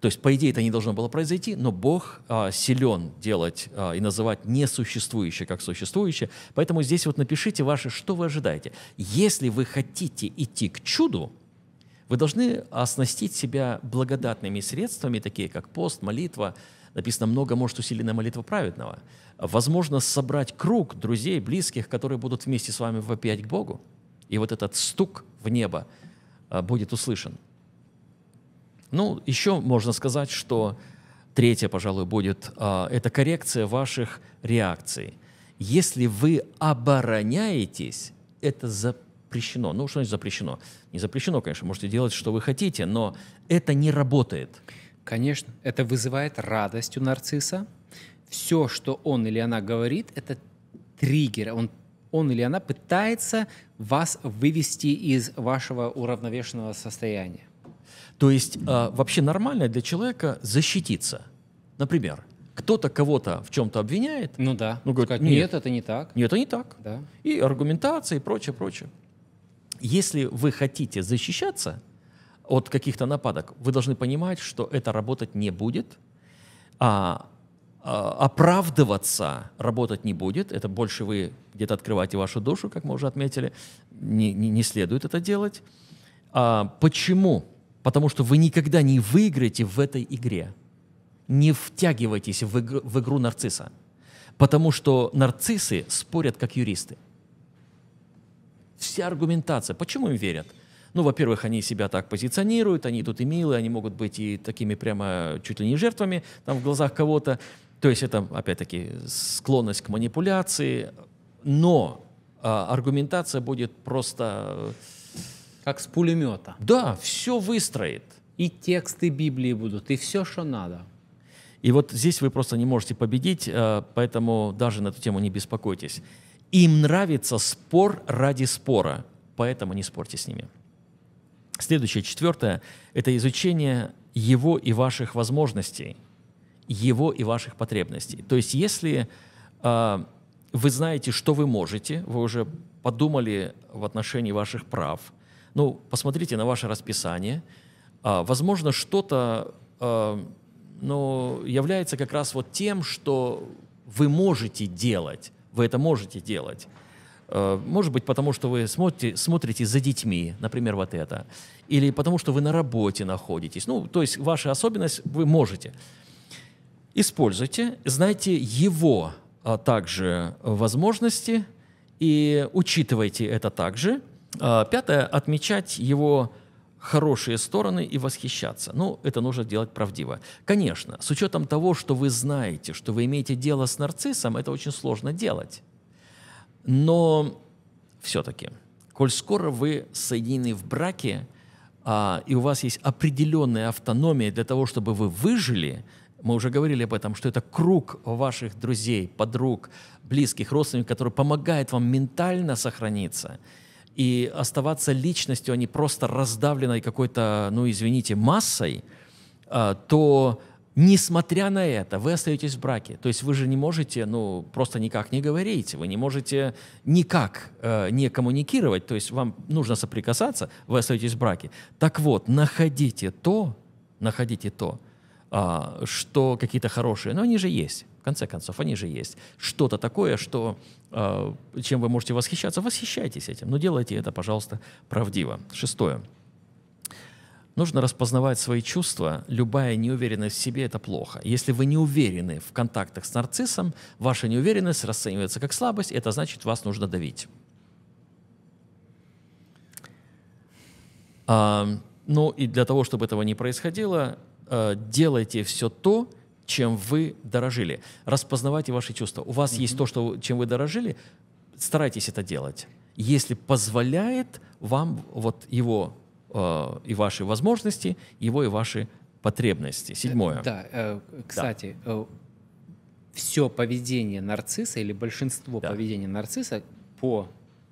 То есть, по идее, это не должно было произойти, но Бог а, силен делать а, и называть несуществующее как существующее. Поэтому здесь вот напишите ваши, что вы ожидаете. Если вы хотите идти к чуду, вы должны оснастить себя благодатными средствами, такие как пост, молитва. Написано «много может усиленная молитва праведного». Возможно, собрать круг друзей, близких, которые будут вместе с вами вопиять к Богу. И вот этот стук – в небо, а, будет услышан. Ну, еще можно сказать, что третье, пожалуй, будет, а, это коррекция ваших реакций. Если вы обороняетесь, это запрещено. Ну, что значит запрещено? Не запрещено, конечно, можете делать, что вы хотите, но это не работает. Конечно, это вызывает радость у нарцисса. Все, что он или она говорит, это триггер, он он или она пытается вас вывести из вашего уравновешенного состояния. То есть э, вообще нормально для человека защититься. Например, кто-то кого-то в чем-то обвиняет. Ну да. Ну, говорит, Сказать, нет, нет, это не так. Нет, это не так. Да. И аргументация и прочее, прочее. Если вы хотите защищаться от каких-то нападок, вы должны понимать, что это работать не будет. А а, оправдываться работать не будет. Это больше вы где-то открываете вашу душу, как мы уже отметили. Не, не, не следует это делать. А, почему? Потому что вы никогда не выиграете в этой игре. Не втягивайтесь в, игр, в игру нарцисса. Потому что нарциссы спорят как юристы. Вся аргументация. Почему им верят? Ну, во-первых, они себя так позиционируют, они тут и милые, они могут быть и такими прямо чуть ли не жертвами там в глазах кого-то. То есть это, опять-таки, склонность к манипуляции, но а, аргументация будет просто... Э, как с пулемета. Да, все выстроит. И тексты Библии будут, и все, что надо. И вот здесь вы просто не можете победить, э, поэтому даже на эту тему не беспокойтесь. Им нравится спор ради спора, поэтому не спорьте с ними. Следующее, четвертое, это изучение его и ваших возможностей – его и ваших потребностей. То есть если э, вы знаете, что вы можете, вы уже подумали в отношении ваших прав, ну, посмотрите на ваше расписание, э, возможно, что-то э, ну, является как раз вот тем, что вы можете делать, вы это можете делать. Может быть, потому что вы смотрите, смотрите за детьми, например, вот это. Или потому что вы на работе находитесь. Ну, то есть ваша особенность, вы можете. Используйте, знайте его а также возможности и учитывайте это также. А, пятое, отмечать его хорошие стороны и восхищаться. Ну, это нужно делать правдиво. Конечно, с учетом того, что вы знаете, что вы имеете дело с нарциссом, это очень сложно делать. Но все-таки, коль скоро вы соединены в браке, а, и у вас есть определенная автономия для того, чтобы вы выжили, мы уже говорили об этом, что это круг ваших друзей, подруг, близких, родственников, который помогает вам ментально сохраниться и оставаться личностью, а не просто раздавленной какой-то, ну извините, массой, а, то несмотря на это, вы остаетесь в браке. То есть вы же не можете, ну, просто никак не говорить, вы не можете никак э, не коммуникировать, то есть вам нужно соприкасаться, вы остаетесь в браке. Так вот, находите то, находите то, а, что какие-то хорошие, но они же есть. В конце концов, они же есть. Что-то такое, что, а, чем вы можете восхищаться, восхищайтесь этим, но делайте это, пожалуйста, правдиво. Шестое. Нужно распознавать свои чувства. Любая неуверенность в себе – это плохо. Если вы не уверены в контактах с нарциссом, ваша неуверенность расценивается как слабость, это значит, вас нужно давить. А, ну и для того, чтобы этого не происходило, Э, делайте все то, чем вы дорожили. Распознавайте ваши чувства. У вас mm-hmm. есть то, что, чем вы дорожили, старайтесь это делать. Если позволяет вам вот его э, и ваши возможности, его и ваши потребности. Э, Седьмое. Да, э, кстати, да. Э, все поведение нарцисса или большинство да. поведения нарцисса по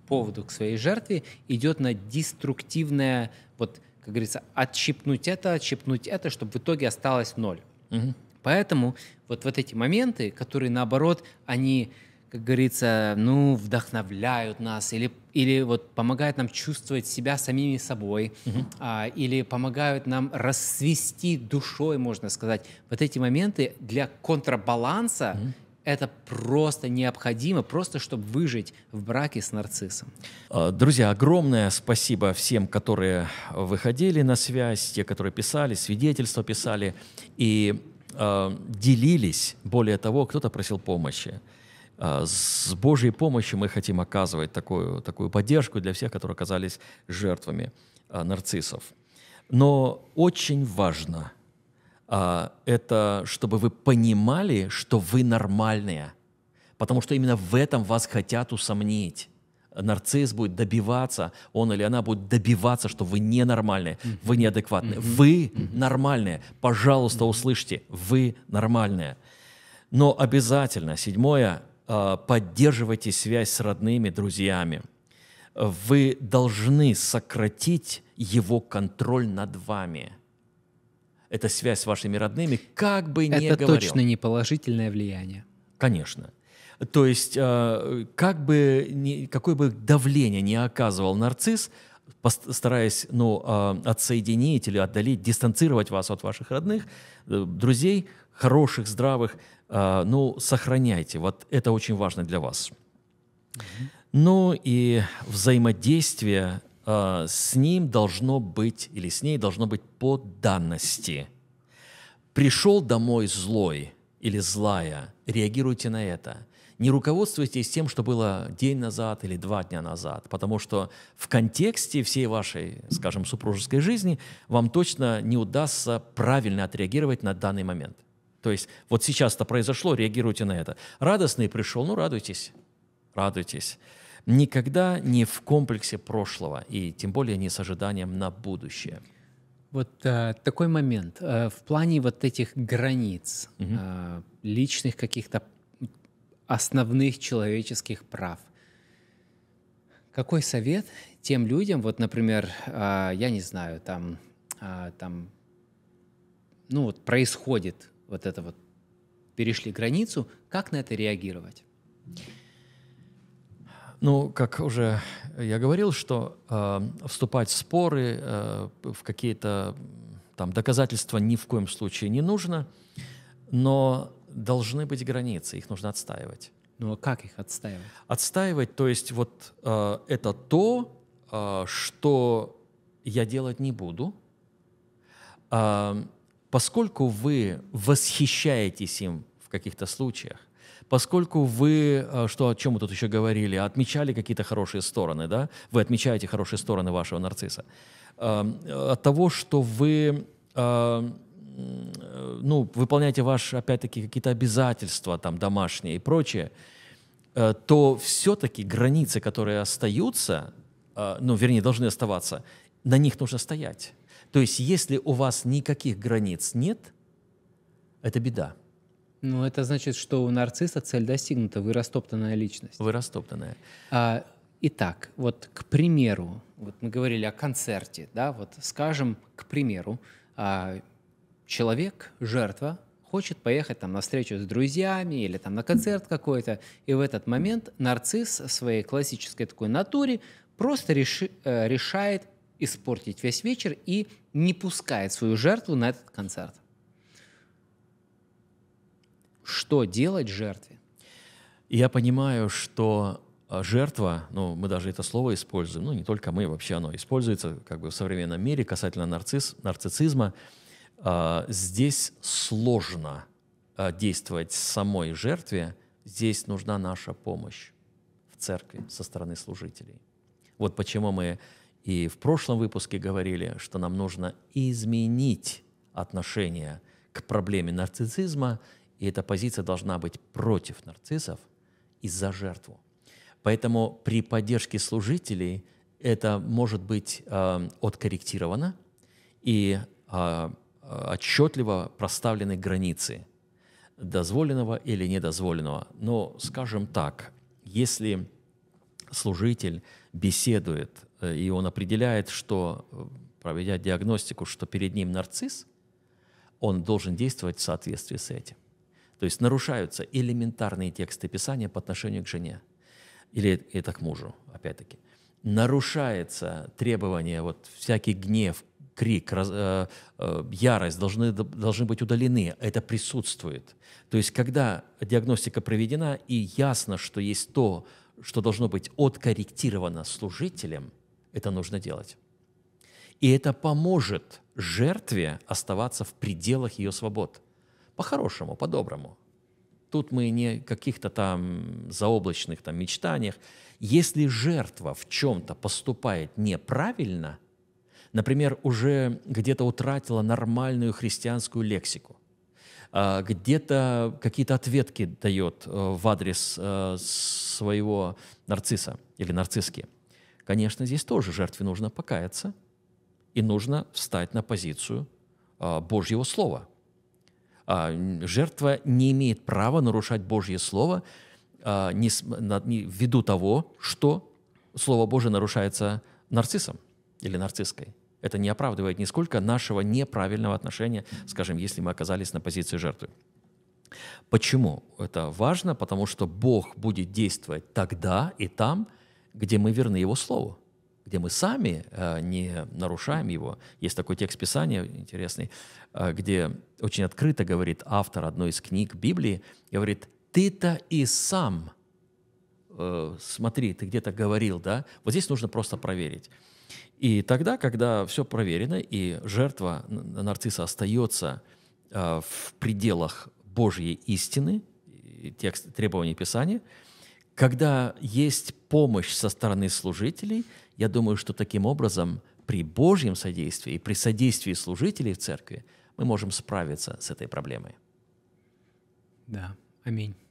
поводу к своей жертве идет на деструктивное вот как говорится, отщипнуть это, отщипнуть это, чтобы в итоге осталось ноль. Угу. Поэтому вот, вот эти моменты, которые наоборот, они, как говорится, ну, вдохновляют нас или, или вот помогают нам чувствовать себя самими собой, угу. а, или помогают нам расцвести душой, можно сказать. Вот эти моменты для контрабаланса угу это просто необходимо, просто чтобы выжить в браке с нарциссом. Э, друзья, огромное спасибо всем, которые выходили на связь, те, которые писали, свидетельства писали и э, делились. Более того, кто-то просил помощи. Э, с Божьей помощью мы хотим оказывать такую, такую поддержку для всех, которые оказались жертвами э, нарциссов. Но очень важно – а, это чтобы вы понимали, что вы нормальные. Потому что именно в этом вас хотят усомнить. Нарцисс будет добиваться, он или она будет добиваться, что вы ненормальные, mm-hmm. вы неадекватные. Mm-hmm. Вы mm-hmm. нормальные. Пожалуйста, mm-hmm. услышьте, вы нормальные. Но обязательно, седьмое, а, поддерживайте связь с родными, друзьями. Вы должны сократить его контроль над вами – эта связь с вашими родными, как бы ни говорил. Это точно не положительное влияние. Конечно. То есть, э, как бы ни, какое бы давление не оказывал нарцисс, стараясь ну, э, отсоединить или отдалить, дистанцировать вас от ваших родных, э, друзей, хороших, здравых, ну, сохраняйте. Вот это очень важно для вас. Ну и взаимодействие Э, с ним должно быть, или с ней должно быть по данности. Пришел домой злой или злая, реагируйте на это. Не руководствуйтесь тем, что было день назад или два дня назад, потому что в контексте всей вашей, скажем, супружеской жизни вам точно не удастся правильно отреагировать на данный момент. То есть вот сейчас-то произошло, реагируйте на это. Радостный пришел, ну радуйтесь, радуйтесь никогда не в комплексе прошлого и тем более не с ожиданием на будущее. Вот э, такой момент э, в плане вот этих границ угу. э, личных каких-то основных человеческих прав. Какой совет тем людям, вот, например, э, я не знаю, там, э, там, ну вот происходит вот это вот перешли границу, как на это реагировать? Ну, как уже я говорил, что э, вступать в споры, э, в какие-то там доказательства ни в коем случае не нужно, но должны быть границы, их нужно отстаивать. Ну а как их отстаивать? Отстаивать, то есть вот э, это то, э, что я делать не буду, э, поскольку вы восхищаетесь им в каких-то случаях, поскольку вы, э, что о чем мы тут еще говорили, отмечали какие-то хорошие стороны, да? Вы отмечаете хорошие стороны вашего нарцисса. Эм, от того, что вы э, ну, выполняете ваши, опять-таки, какие-то обязательства там домашние и прочее, э, то все-таки границы, которые остаются, ну, вернее, должны оставаться, на них нужно стоять. То есть, если у вас никаких границ нет, это беда. Ну, это значит, что у нарцисса цель достигнута, вы растоптанная личность. Вы растоптанная. А, итак, вот к примеру, вот мы говорили о концерте, да, вот скажем, к примеру, а, человек, жертва, хочет поехать там на встречу с друзьями или там на концерт какой-то, и в этот момент нарцисс в своей классической такой натуре просто реши, э, решает испортить весь вечер и не пускает свою жертву на этот концерт что делать жертве. Я понимаю, что а, жертва, ну, мы даже это слово используем, ну, не только мы, вообще оно используется как бы в современном мире касательно нарцисс, нарциссизма. А, здесь сложно а, действовать самой жертве, здесь нужна наша помощь в церкви со стороны служителей. Вот почему мы и в прошлом выпуске говорили, что нам нужно изменить отношение к проблеме нарциссизма – и эта позиция должна быть против нарциссов и за жертву. Поэтому при поддержке служителей это может быть э, откорректировано и э, отчетливо проставлены границы дозволенного или недозволенного. Но, скажем так, если служитель беседует, э, и он определяет, что, э, проведя диагностику, что перед ним нарцисс, он должен действовать в соответствии с этим. То есть нарушаются элементарные тексты Писания по отношению к жене или это к мужу, опять-таки. Нарушается требование, вот всякий гнев, крик, раз, э, э, ярость должны, должны быть удалены. Это присутствует. То есть, когда диагностика проведена и ясно, что есть то, что должно быть откорректировано служителем, это нужно делать. И это поможет жертве оставаться в пределах ее свобод – по-хорошему, по-доброму. Тут мы не каких-то там заоблачных там мечтаниях. Если жертва в чем-то поступает неправильно, например, уже где-то утратила нормальную христианскую лексику, а, где-то какие-то ответки дает э, в адрес э, своего нарцисса или нарцисски. Конечно, здесь тоже жертве нужно покаяться и нужно встать на позицию а, Божьего Слова – а, жертва не имеет права нарушать Божье Слово а, не, не, ввиду того, что Слово Божье нарушается нарциссом или нарцисской. Это не оправдывает нисколько нашего неправильного отношения, скажем, если мы оказались на позиции жертвы. Почему это важно? Потому что Бог будет действовать тогда и там, где мы верны Его Слову где мы сами э, не нарушаем его. Есть такой текст Писания интересный, э, где очень открыто говорит автор одной из книг Библии, говорит, ты-то и сам, э, смотри, ты где-то говорил, да? Вот здесь нужно просто проверить. И тогда, когда все проверено, и жертва нарцисса остается в пределах Божьей истины, текст требований Писания, когда есть помощь со стороны служителей – я думаю, что таким образом при Божьем содействии, и при содействии служителей в церкви мы можем справиться с этой проблемой. Да, аминь.